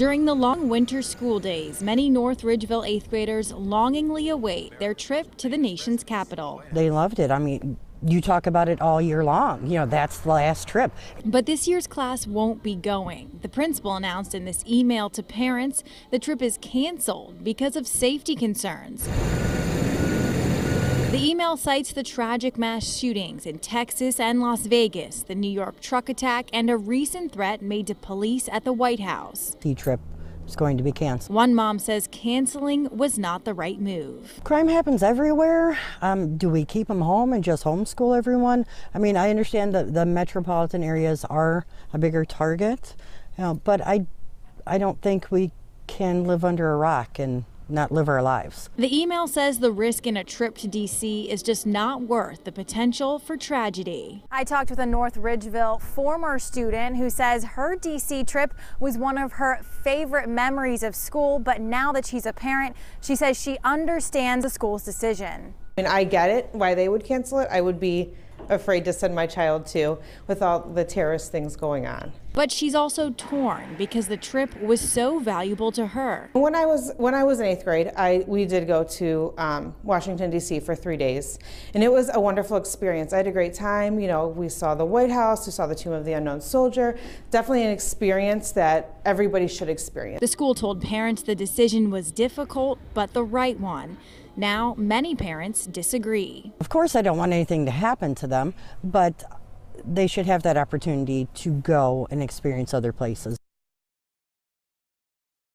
During the long winter school days, many North Ridgeville 8th graders longingly await their trip to the nation's capital. They loved it. I mean, you talk about it all year long. You know, that's the last trip. But this year's class won't be going. The principal announced in this email to parents the trip is canceled because of safety concerns. The email cites the tragic mass shootings in Texas and Las Vegas, the New York truck attack, and a recent threat made to police at the White House. The trip is going to be canceled. One mom says canceling was not the right move. Crime happens everywhere. Um, do we keep them home and just homeschool everyone? I mean, I understand that the metropolitan areas are a bigger target, you know, but I, I don't think we can live under a rock and not live our lives. The email says the risk in a trip to D.C. is just not worth the potential for tragedy. I talked with a North Ridgeville former student who says her D.C. trip was one of her favorite memories of school, but now that she's a parent, she says she understands the school's decision. I mean, I get it why they would cancel it. I would be afraid to send my child to with all the terrorist things going on. But she's also torn because the trip was so valuable to her. When I was when I was in eighth grade, I we did go to um, Washington D.C. for three days, and it was a wonderful experience. I had a great time. You know, we saw the White House, we saw the Tomb of the Unknown Soldier. Definitely an experience that everybody should experience. The school told parents the decision was difficult, but the right one. Now, many parents disagree. Of course, I don't want anything to happen to them, but they should have that opportunity to go and experience other places.